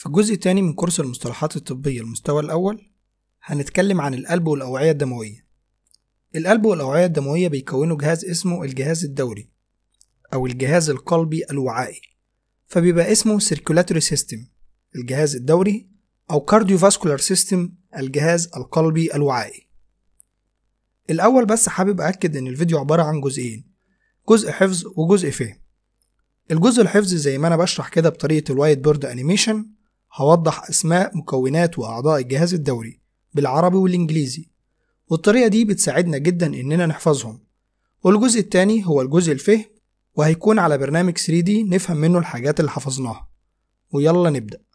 في الجزء الثاني من كورس المصطلحات الطبية المستوى الأول هنتكلم عن القلب والأوعية الدموية القلب والأوعية الدموية بيكونوا جهاز اسمه الجهاز الدوري أو الجهاز القلبي الوعائي فبيبقى اسمه circulatory system الجهاز الدوري أو cardiovascular system الجهاز القلبي الوعائي الأول بس حابب أأكد إن الفيديو عبارة عن جزئين جزء حفظ وجزء فهم الجزء الحفظ زي ما أنا بشرح كده بطريقة الوايت بورد أنيميشن هوضح أسماء مكونات وأعضاء الجهاز الدوري بالعربي والإنجليزي والطريقة دي بتساعدنا جدا إننا نحفظهم والجزء التاني هو الجزء الفهم وهيكون على برنامج 3D نفهم منه الحاجات اللي حفظناها ويلا نبدأ